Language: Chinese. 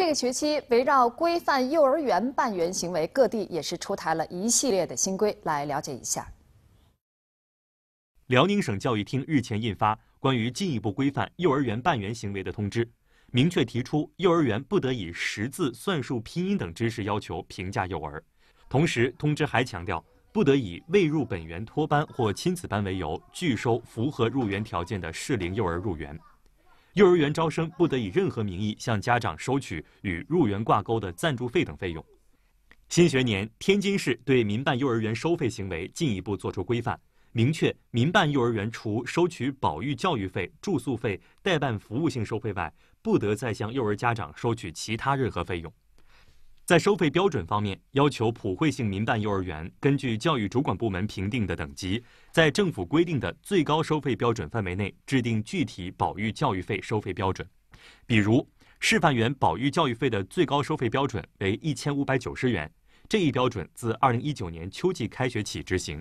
这个学期，围绕规范幼儿园办园行为，各地也是出台了一系列的新规，来了解一下。辽宁省教育厅日前印发《关于进一步规范幼儿园办园行为的通知》，明确提出幼儿园不得以识字、算术、拼音等知识要求评价幼儿。同时，通知还强调，不得以未入本园托班或亲子班为由，拒收符合入园条件的适龄幼儿入园。幼儿园招生不得以任何名义向家长收取与入园挂钩的赞助费等费用。新学年，天津市对民办幼儿园收费行为进一步作出规范，明确民办幼儿园除收取保育教育费、住宿费、代办服务性收费外，不得再向幼儿家长收取其他任何费用。在收费标准方面，要求普惠性民办幼儿园根据教育主管部门评定的等级，在政府规定的最高收费标准范围内制定具体保育教育费收费标准。比如，示范园保育教育费的最高收费标准为一千五百九十元，这一标准自二零一九年秋季开学起执行。